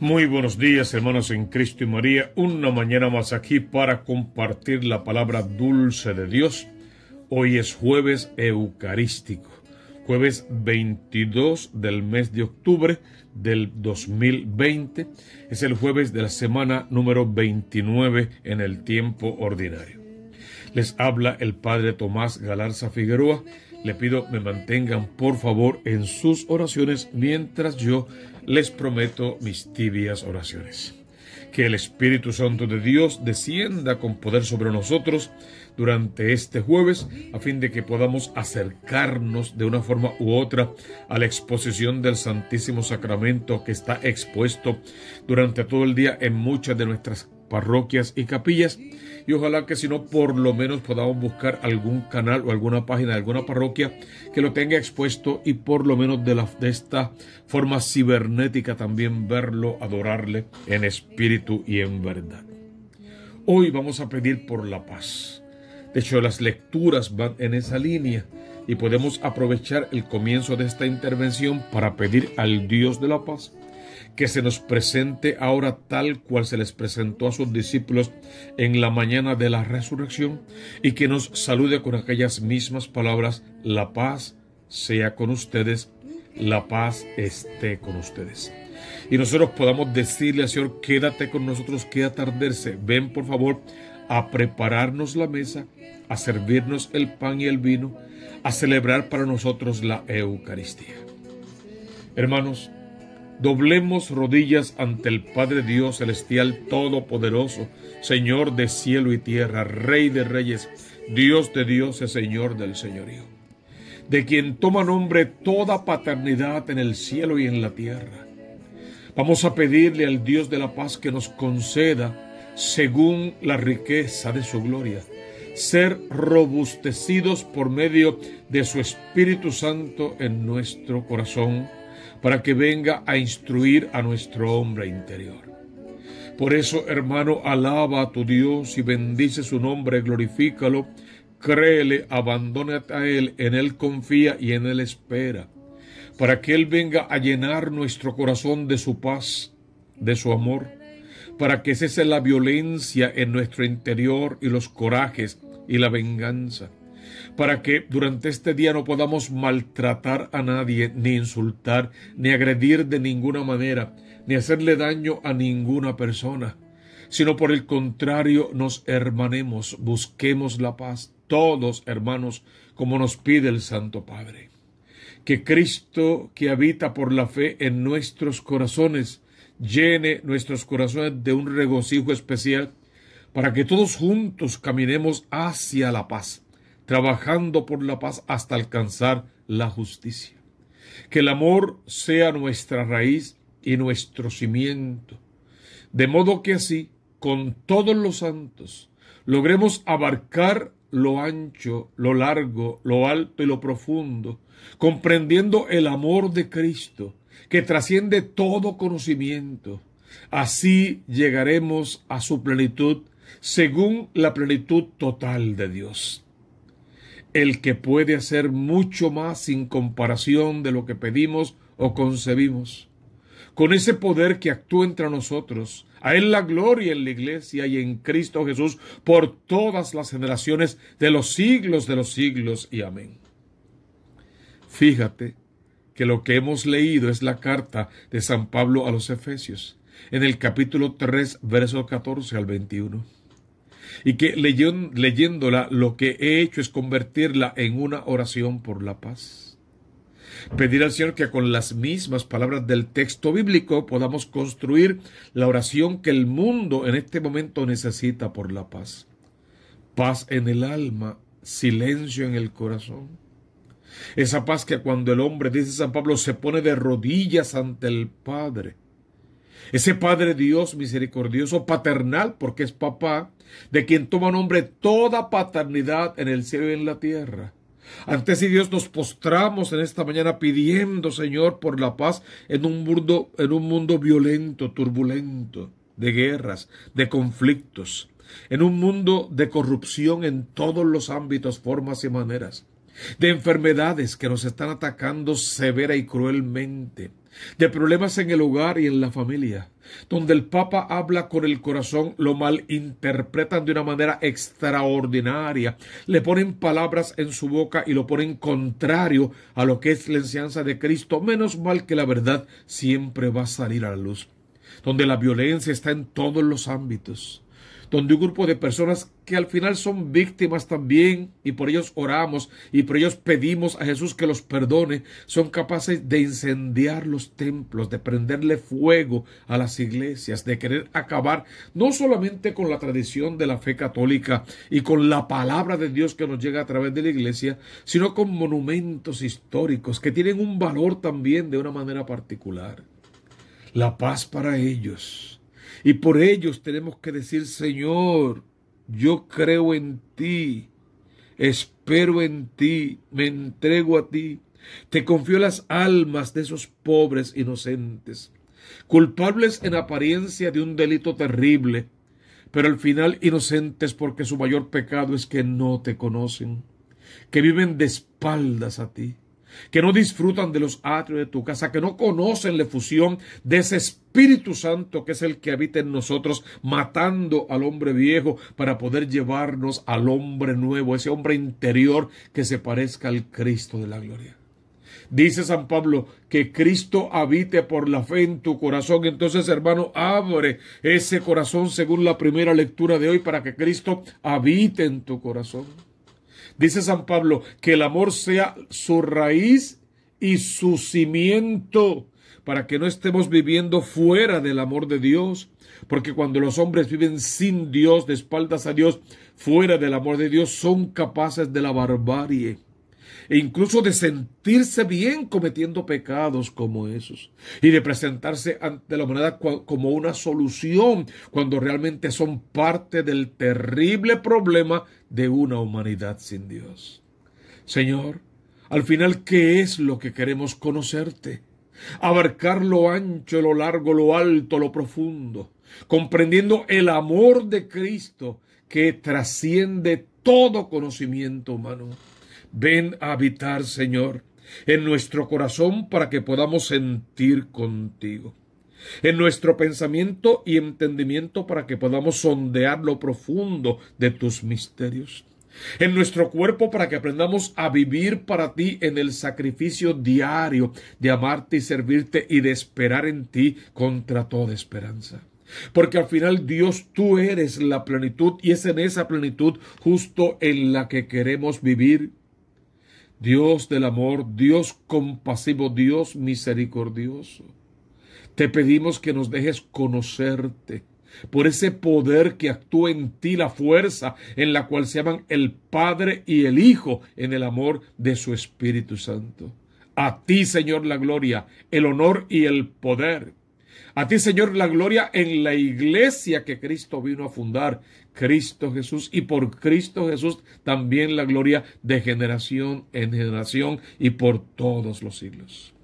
Muy buenos días, hermanos en Cristo y María. Una mañana más aquí para compartir la palabra dulce de Dios. Hoy es jueves eucarístico, jueves 22 del mes de octubre del 2020. Es el jueves de la semana número 29 en el tiempo ordinario. Les habla el Padre Tomás Galarza Figueroa le pido me mantengan por favor en sus oraciones mientras yo les prometo mis tibias oraciones. Que el Espíritu Santo de Dios descienda con poder sobre nosotros durante este jueves a fin de que podamos acercarnos de una forma u otra a la exposición del Santísimo Sacramento que está expuesto durante todo el día en muchas de nuestras parroquias y capillas. Y ojalá que si no, por lo menos podamos buscar algún canal o alguna página de alguna parroquia que lo tenga expuesto y por lo menos de, la, de esta forma cibernética también verlo, adorarle en espíritu y en verdad. Hoy vamos a pedir por la paz. De hecho, las lecturas van en esa línea y podemos aprovechar el comienzo de esta intervención para pedir al Dios de la paz que se nos presente ahora tal cual se les presentó a sus discípulos en la mañana de la resurrección y que nos salude con aquellas mismas palabras, la paz sea con ustedes, la paz esté con ustedes y nosotros podamos decirle al Señor, quédate con nosotros, queda tarderse, ven por favor a prepararnos la mesa, a servirnos el pan y el vino, a celebrar para nosotros la Eucaristía. Hermanos, Doblemos rodillas ante el Padre Dios Celestial Todopoderoso, Señor de cielo y tierra, Rey de reyes, Dios de dioses, Señor del Señorío, de quien toma nombre toda paternidad en el cielo y en la tierra. Vamos a pedirle al Dios de la paz que nos conceda, según la riqueza de su gloria, ser robustecidos por medio de su Espíritu Santo en nuestro corazón para que venga a instruir a nuestro hombre interior. Por eso, hermano, alaba a tu Dios y bendice su nombre, glorifícalo, créele, abandónate a Él, en Él confía y en Él espera, para que Él venga a llenar nuestro corazón de su paz, de su amor, para que cese la violencia en nuestro interior y los corajes y la venganza para que durante este día no podamos maltratar a nadie, ni insultar, ni agredir de ninguna manera, ni hacerle daño a ninguna persona, sino por el contrario nos hermanemos, busquemos la paz, todos hermanos, como nos pide el Santo Padre. Que Cristo, que habita por la fe en nuestros corazones, llene nuestros corazones de un regocijo especial, para que todos juntos caminemos hacia la paz trabajando por la paz hasta alcanzar la justicia. Que el amor sea nuestra raíz y nuestro cimiento, de modo que así, con todos los santos, logremos abarcar lo ancho, lo largo, lo alto y lo profundo, comprendiendo el amor de Cristo, que trasciende todo conocimiento. Así llegaremos a su plenitud, según la plenitud total de Dios el que puede hacer mucho más sin comparación de lo que pedimos o concebimos. Con ese poder que actúa entre nosotros, a Él la gloria en la Iglesia y en Cristo Jesús por todas las generaciones de los siglos de los siglos y amén. Fíjate que lo que hemos leído es la carta de San Pablo a los Efesios, en el capítulo 3, verso 14 al 21 y que leyéndola lo que he hecho es convertirla en una oración por la paz. Pedir al Señor que con las mismas palabras del texto bíblico podamos construir la oración que el mundo en este momento necesita por la paz. Paz en el alma, silencio en el corazón. Esa paz que cuando el hombre, dice San Pablo, se pone de rodillas ante el Padre ese Padre Dios misericordioso, paternal, porque es papá, de quien toma nombre toda paternidad en el cielo y en la tierra. Ante si Dios nos postramos en esta mañana pidiendo, Señor, por la paz en un mundo, en un mundo violento, turbulento, de guerras, de conflictos, en un mundo de corrupción en todos los ámbitos, formas y maneras, de enfermedades que nos están atacando severa y cruelmente, de problemas en el hogar y en la familia, donde el Papa habla con el corazón, lo malinterpretan de una manera extraordinaria, le ponen palabras en su boca y lo ponen contrario a lo que es la enseñanza de Cristo, menos mal que la verdad siempre va a salir a la luz, donde la violencia está en todos los ámbitos, donde un grupo de personas que al final son víctimas también y por ellos oramos y por ellos pedimos a Jesús que los perdone, son capaces de incendiar los templos, de prenderle fuego a las iglesias, de querer acabar no solamente con la tradición de la fe católica y con la palabra de Dios que nos llega a través de la iglesia, sino con monumentos históricos que tienen un valor también de una manera particular. La paz para ellos y por ellos tenemos que decir, Señor, yo creo en ti, espero en ti, me entrego a ti. Te confío las almas de esos pobres inocentes, culpables en apariencia de un delito terrible, pero al final inocentes porque su mayor pecado es que no te conocen, que viven de espaldas a ti que no disfrutan de los atrios de tu casa, que no conocen la efusión de ese Espíritu Santo que es el que habita en nosotros, matando al hombre viejo para poder llevarnos al hombre nuevo, ese hombre interior que se parezca al Cristo de la gloria. Dice San Pablo que Cristo habite por la fe en tu corazón. Entonces, hermano, abre ese corazón según la primera lectura de hoy para que Cristo habite en tu corazón. Dice San Pablo, que el amor sea su raíz y su cimiento para que no estemos viviendo fuera del amor de Dios, porque cuando los hombres viven sin Dios, de espaldas a Dios, fuera del amor de Dios, son capaces de la barbarie e incluso de sentirse bien cometiendo pecados como esos y de presentarse ante la humanidad como una solución cuando realmente son parte del terrible problema de una humanidad sin Dios. Señor, al final, ¿qué es lo que queremos conocerte? Abarcar lo ancho, lo largo, lo alto, lo profundo, comprendiendo el amor de Cristo que trasciende todo conocimiento humano. Ven a habitar, Señor, en nuestro corazón para que podamos sentir contigo en nuestro pensamiento y entendimiento para que podamos sondear lo profundo de tus misterios, en nuestro cuerpo para que aprendamos a vivir para ti en el sacrificio diario de amarte y servirte y de esperar en ti contra toda esperanza. Porque al final Dios tú eres la plenitud y es en esa plenitud justo en la que queremos vivir Dios del amor, Dios compasivo, Dios misericordioso. Te pedimos que nos dejes conocerte por ese poder que actúa en ti, la fuerza en la cual se llaman el Padre y el Hijo en el amor de su Espíritu Santo. A ti, Señor, la gloria, el honor y el poder. A ti, Señor, la gloria en la iglesia que Cristo vino a fundar, Cristo Jesús, y por Cristo Jesús también la gloria de generación en generación y por todos los siglos.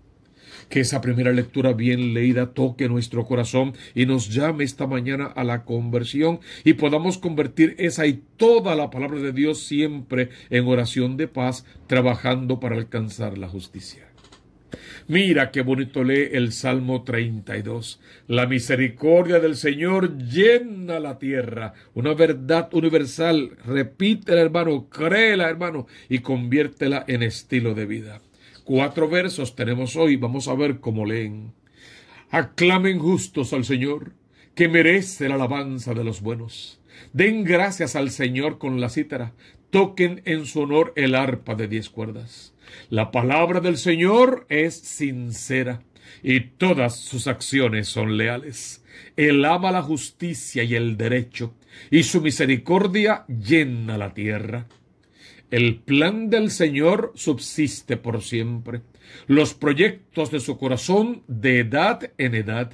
Que esa primera lectura bien leída toque nuestro corazón y nos llame esta mañana a la conversión y podamos convertir esa y toda la palabra de Dios siempre en oración de paz, trabajando para alcanzar la justicia. Mira qué bonito lee el Salmo 32. La misericordia del Señor llena la tierra. Una verdad universal. Repítela, hermano. Créela, hermano. Y conviértela en estilo de vida. Cuatro versos tenemos hoy. Vamos a ver cómo leen. Aclamen justos al Señor, que merece la alabanza de los buenos. Den gracias al Señor con la cítara. Toquen en su honor el arpa de diez cuerdas. La palabra del Señor es sincera y todas sus acciones son leales. Él ama la justicia y el derecho y su misericordia llena la tierra. El plan del Señor subsiste por siempre. Los proyectos de su corazón de edad en edad.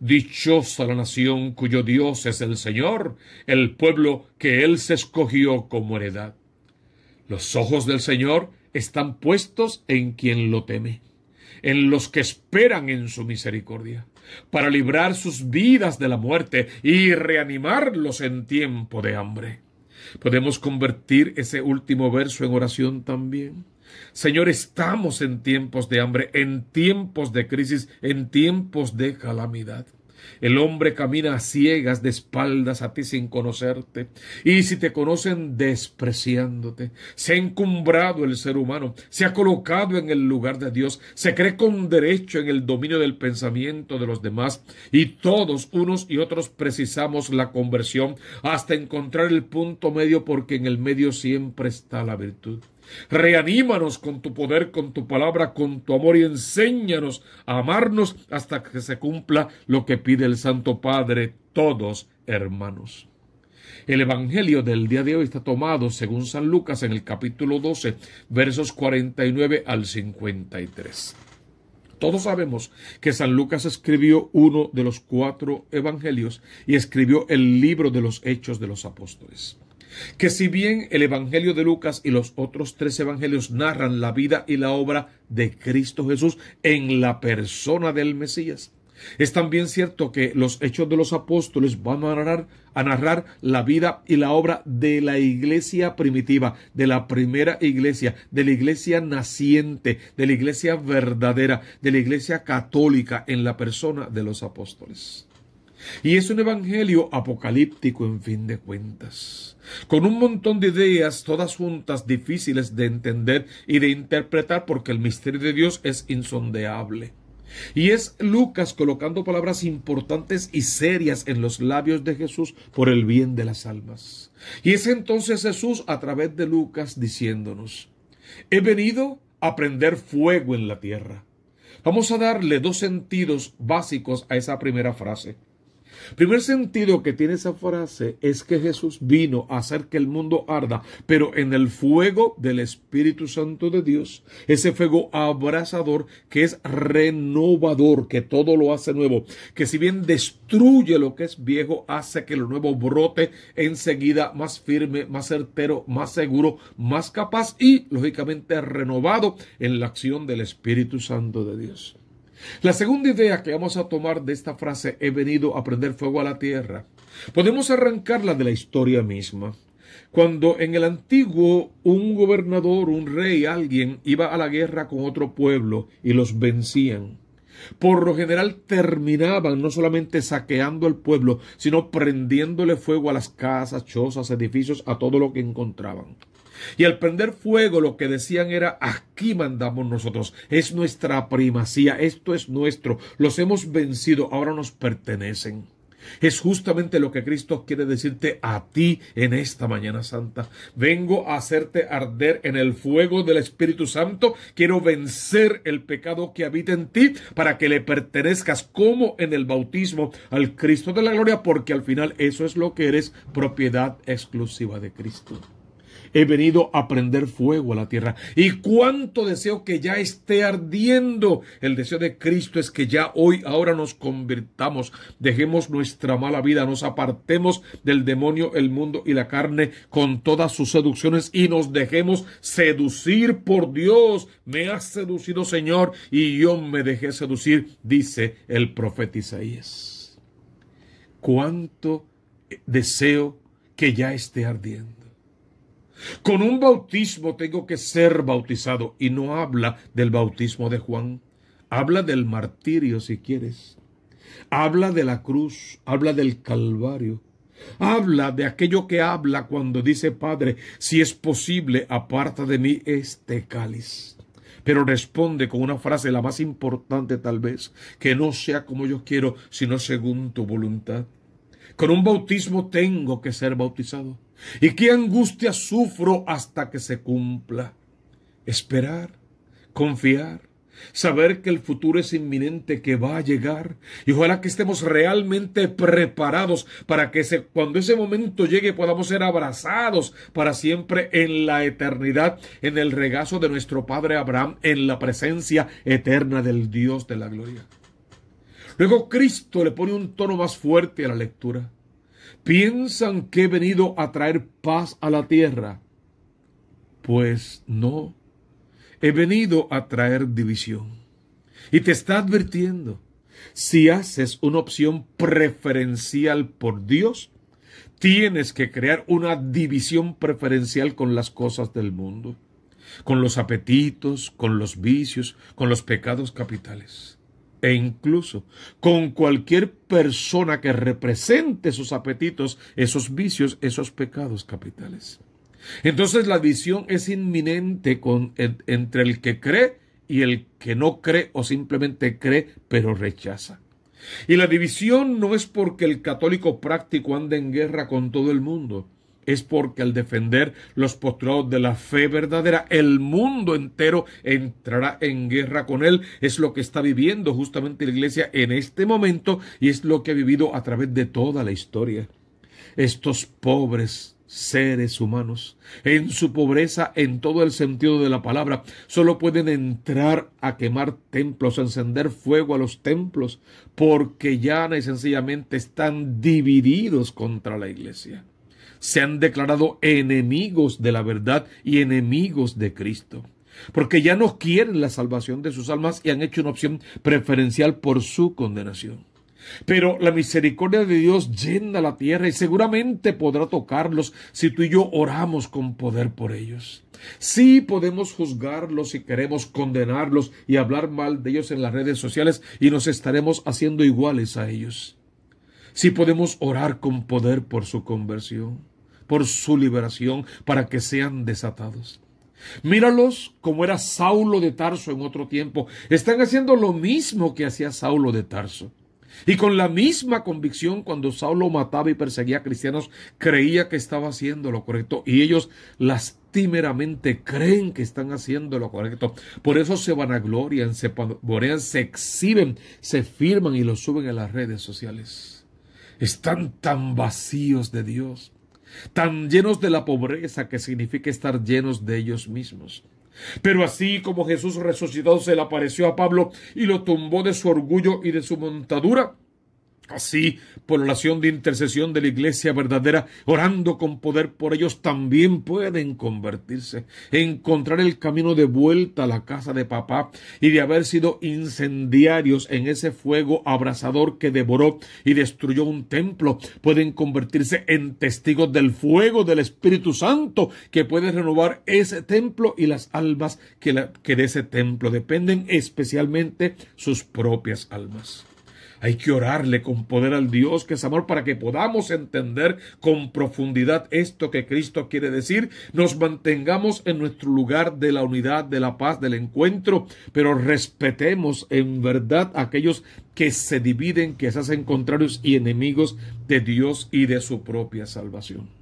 Dichosa la nación cuyo Dios es el Señor, el pueblo que Él se escogió como heredad. Los ojos del Señor están puestos en quien lo teme, en los que esperan en su misericordia, para librar sus vidas de la muerte y reanimarlos en tiempo de hambre. Podemos convertir ese último verso en oración también. Señor, estamos en tiempos de hambre, en tiempos de crisis, en tiempos de calamidad. El hombre camina a ciegas de espaldas a ti sin conocerte, y si te conocen despreciándote. Se ha encumbrado el ser humano, se ha colocado en el lugar de Dios, se cree con derecho en el dominio del pensamiento de los demás, y todos unos y otros precisamos la conversión hasta encontrar el punto medio porque en el medio siempre está la virtud. Reanímanos con tu poder, con tu palabra, con tu amor y enséñanos a amarnos hasta que se cumpla lo que pide el Santo Padre, todos hermanos. El Evangelio del día de hoy está tomado, según San Lucas, en el capítulo 12, versos 49 al 53. Todos sabemos que San Lucas escribió uno de los cuatro evangelios y escribió el libro de los Hechos de los Apóstoles que si bien el Evangelio de Lucas y los otros tres Evangelios narran la vida y la obra de Cristo Jesús en la persona del Mesías, es también cierto que los hechos de los apóstoles van a narrar, la vida y la obra de la iglesia primitiva, de la primera iglesia, de la iglesia naciente, de la iglesia verdadera, de la iglesia católica en la persona de los apóstoles. Y es un evangelio apocalíptico en fin de cuentas, con un montón de ideas todas juntas difíciles de entender y de interpretar porque el misterio de Dios es insondeable. Y es Lucas colocando palabras importantes y serias en los labios de Jesús por el bien de las almas. Y es entonces Jesús a través de Lucas diciéndonos, he venido a prender fuego en la tierra. Vamos a darle dos sentidos básicos a esa primera frase. Primer sentido que tiene esa frase es que Jesús vino a hacer que el mundo arda, pero en el fuego del Espíritu Santo de Dios, ese fuego abrasador que es renovador, que todo lo hace nuevo, que si bien destruye lo que es viejo, hace que lo nuevo brote enseguida más firme, más certero, más seguro, más capaz y lógicamente renovado en la acción del Espíritu Santo de Dios. La segunda idea que vamos a tomar de esta frase, he venido a prender fuego a la tierra, podemos arrancarla de la historia misma. Cuando en el antiguo un gobernador, un rey, alguien iba a la guerra con otro pueblo y los vencían, por lo general terminaban no solamente saqueando al pueblo, sino prendiéndole fuego a las casas, chozas, edificios, a todo lo que encontraban. Y al prender fuego lo que decían era, aquí mandamos nosotros, es nuestra primacía, esto es nuestro, los hemos vencido, ahora nos pertenecen. Es justamente lo que Cristo quiere decirte a ti en esta mañana santa. Vengo a hacerte arder en el fuego del Espíritu Santo. Quiero vencer el pecado que habita en ti para que le pertenezcas como en el bautismo al Cristo de la gloria, porque al final eso es lo que eres, propiedad exclusiva de Cristo he venido a prender fuego a la tierra. Y cuánto deseo que ya esté ardiendo. El deseo de Cristo es que ya hoy, ahora nos convirtamos, dejemos nuestra mala vida, nos apartemos del demonio, el mundo y la carne con todas sus seducciones y nos dejemos seducir por Dios. Me has seducido, Señor, y yo me dejé seducir, dice el profeta Isaías. Cuánto deseo que ya esté ardiendo. Con un bautismo tengo que ser bautizado. Y no habla del bautismo de Juan. Habla del martirio, si quieres. Habla de la cruz, habla del Calvario. Habla de aquello que habla cuando dice, Padre, si es posible, aparta de mí este cáliz. Pero responde con una frase, la más importante tal vez, que no sea como yo quiero, sino según tu voluntad. Con un bautismo tengo que ser bautizado y qué angustia sufro hasta que se cumpla. Esperar, confiar, saber que el futuro es inminente, que va a llegar, y ojalá que estemos realmente preparados para que cuando ese momento llegue podamos ser abrazados para siempre en la eternidad, en el regazo de nuestro Padre Abraham, en la presencia eterna del Dios de la gloria. Luego Cristo le pone un tono más fuerte a la lectura piensan que he venido a traer paz a la tierra. Pues no, he venido a traer división. Y te está advirtiendo, si haces una opción preferencial por Dios, tienes que crear una división preferencial con las cosas del mundo, con los apetitos, con los vicios, con los pecados capitales e incluso con cualquier persona que represente esos apetitos, esos vicios, esos pecados capitales. Entonces la división es inminente entre el que cree y el que no cree o simplemente cree pero rechaza. Y la división no es porque el católico práctico anda en guerra con todo el mundo, es porque al defender los postrados de la fe verdadera, el mundo entero entrará en guerra con él. Es lo que está viviendo justamente la iglesia en este momento y es lo que ha vivido a través de toda la historia. Estos pobres seres humanos, en su pobreza, en todo el sentido de la palabra, solo pueden entrar a quemar templos, a encender fuego a los templos, porque ya y sencillamente están divididos contra la iglesia se han declarado enemigos de la verdad y enemigos de Cristo, porque ya no quieren la salvación de sus almas y han hecho una opción preferencial por su condenación. Pero la misericordia de Dios llena la tierra y seguramente podrá tocarlos si tú y yo oramos con poder por ellos. Sí podemos juzgarlos si queremos condenarlos y hablar mal de ellos en las redes sociales y nos estaremos haciendo iguales a ellos. Sí podemos orar con poder por su conversión por su liberación para que sean desatados. Míralos como era Saulo de Tarso en otro tiempo. Están haciendo lo mismo que hacía Saulo de Tarso. Y con la misma convicción cuando Saulo mataba y perseguía a cristianos, creía que estaba haciendo lo correcto. Y ellos lastimeramente creen que están haciendo lo correcto. Por eso se vanaglorian, se pavorean, se exhiben, se firman y lo suben a las redes sociales. Están tan vacíos de Dios tan llenos de la pobreza que significa estar llenos de ellos mismos. Pero así como Jesús resucitado se le apareció a Pablo y lo tumbó de su orgullo y de su montadura, Así, por oración de intercesión de la Iglesia verdadera, orando con poder por ellos, también pueden convertirse, encontrar el camino de vuelta a la casa de papá y de haber sido incendiarios en ese fuego abrasador que devoró y destruyó un templo, pueden convertirse en testigos del fuego del Espíritu Santo que puede renovar ese templo y las almas que de ese templo dependen, especialmente sus propias almas. Hay que orarle con poder al Dios que es amor para que podamos entender con profundidad esto que Cristo quiere decir. Nos mantengamos en nuestro lugar de la unidad, de la paz, del encuentro, pero respetemos en verdad a aquellos que se dividen, que se hacen contrarios y enemigos de Dios y de su propia salvación.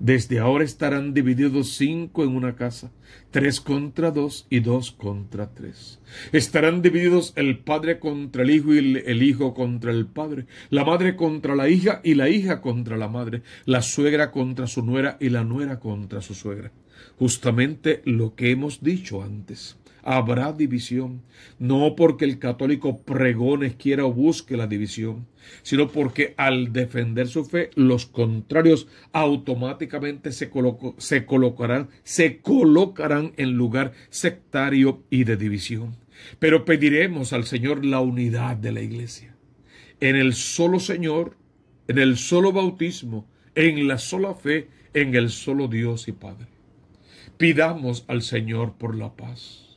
Desde ahora estarán divididos cinco en una casa, tres contra dos y dos contra tres. Estarán divididos el padre contra el hijo y el hijo contra el padre, la madre contra la hija y la hija contra la madre, la suegra contra su nuera y la nuera contra su suegra. Justamente lo que hemos dicho antes habrá división, no porque el católico pregones quiera o busque la división, sino porque al defender su fe, los contrarios automáticamente se, se colocarán, se colocarán en lugar sectario y de división. Pero pediremos al Señor la unidad de la iglesia. En el solo Señor, en el solo bautismo, en la sola fe, en el solo Dios y Padre. Pidamos al Señor por la paz.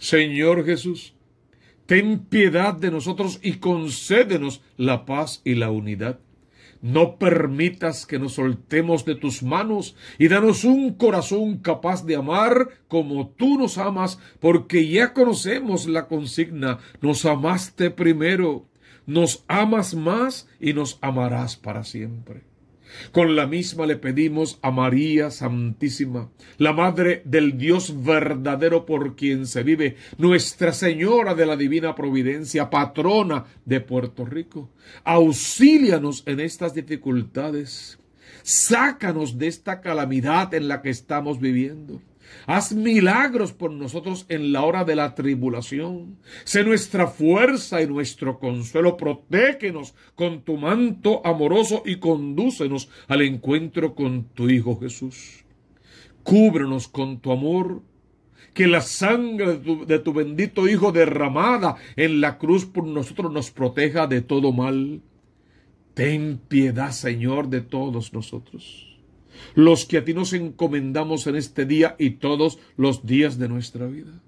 Señor Jesús, ten piedad de nosotros y concédenos la paz y la unidad. No permitas que nos soltemos de tus manos y danos un corazón capaz de amar como tú nos amas, porque ya conocemos la consigna, nos amaste primero, nos amas más y nos amarás para siempre. Con la misma le pedimos a María Santísima, la Madre del Dios verdadero por quien se vive, Nuestra Señora de la Divina Providencia, patrona de Puerto Rico. Auxílianos en estas dificultades. Sácanos de esta calamidad en la que estamos viviendo. Haz milagros por nosotros en la hora de la tribulación. Sé nuestra fuerza y nuestro consuelo. Protégenos con tu manto amoroso y condúcenos al encuentro con tu Hijo Jesús. Cúbrenos con tu amor. Que la sangre de tu, de tu bendito Hijo derramada en la cruz por nosotros nos proteja de todo mal. Ten piedad, Señor, de todos nosotros los que a ti nos encomendamos en este día y todos los días de nuestra vida.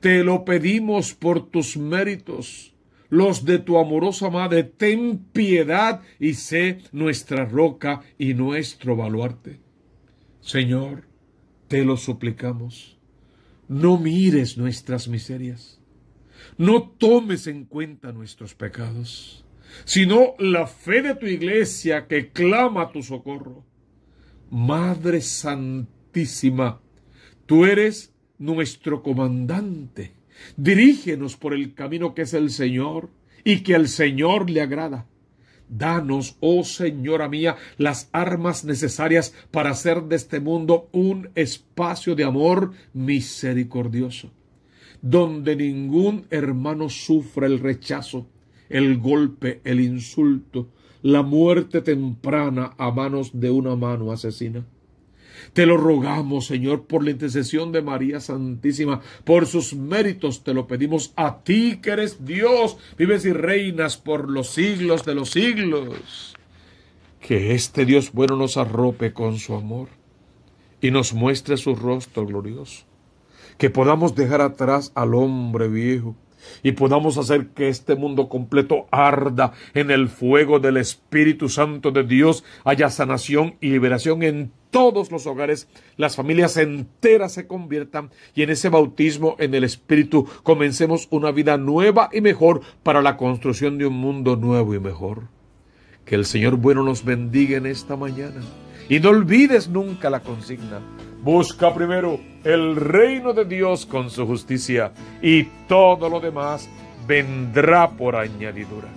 Te lo pedimos por tus méritos, los de tu amorosa madre, ten piedad y sé nuestra roca y nuestro baluarte. Señor, te lo suplicamos, no mires nuestras miserias, no tomes en cuenta nuestros pecados, sino la fe de tu iglesia que clama a tu socorro Madre Santísima, tú eres nuestro comandante. Dirígenos por el camino que es el Señor y que al Señor le agrada. Danos, oh Señora mía, las armas necesarias para hacer de este mundo un espacio de amor misericordioso, donde ningún hermano sufra el rechazo, el golpe, el insulto, la muerte temprana a manos de una mano asesina. Te lo rogamos, Señor, por la intercesión de María Santísima, por sus méritos te lo pedimos a ti que eres Dios, vives y reinas por los siglos de los siglos. Que este Dios bueno nos arrope con su amor y nos muestre su rostro glorioso. Que podamos dejar atrás al hombre viejo y podamos hacer que este mundo completo arda en el fuego del Espíritu Santo de Dios, haya sanación y liberación en todos los hogares, las familias enteras se conviertan y en ese bautismo en el Espíritu comencemos una vida nueva y mejor para la construcción de un mundo nuevo y mejor. Que el Señor bueno nos bendiga en esta mañana. Y no olvides nunca la consigna. Busca primero el reino de Dios con su justicia y todo lo demás vendrá por añadidura.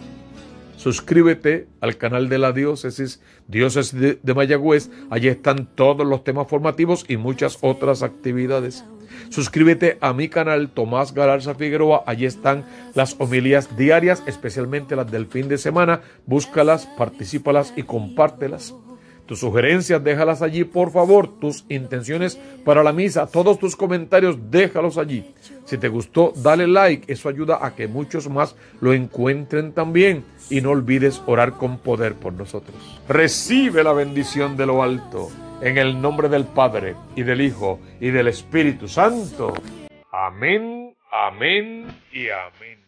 Suscríbete al canal de la diócesis, Diócesis de, Mayagüez. Allí están todos los temas formativos y muchas otras actividades. Suscríbete a mi canal Tomás Galarza Figueroa. Allí están las homilías diarias, especialmente las del fin de semana. Búscalas, participalas y compártelas. Tus sugerencias, déjalas allí, por favor. Tus intenciones para la misa, todos tus comentarios, déjalos allí. Si te gustó, dale like. Eso ayuda a que muchos más lo encuentren también. Y no olvides orar con poder por nosotros. Recibe la bendición de lo alto. En el nombre del Padre, y del Hijo, y del Espíritu Santo. Amén, amén y amén.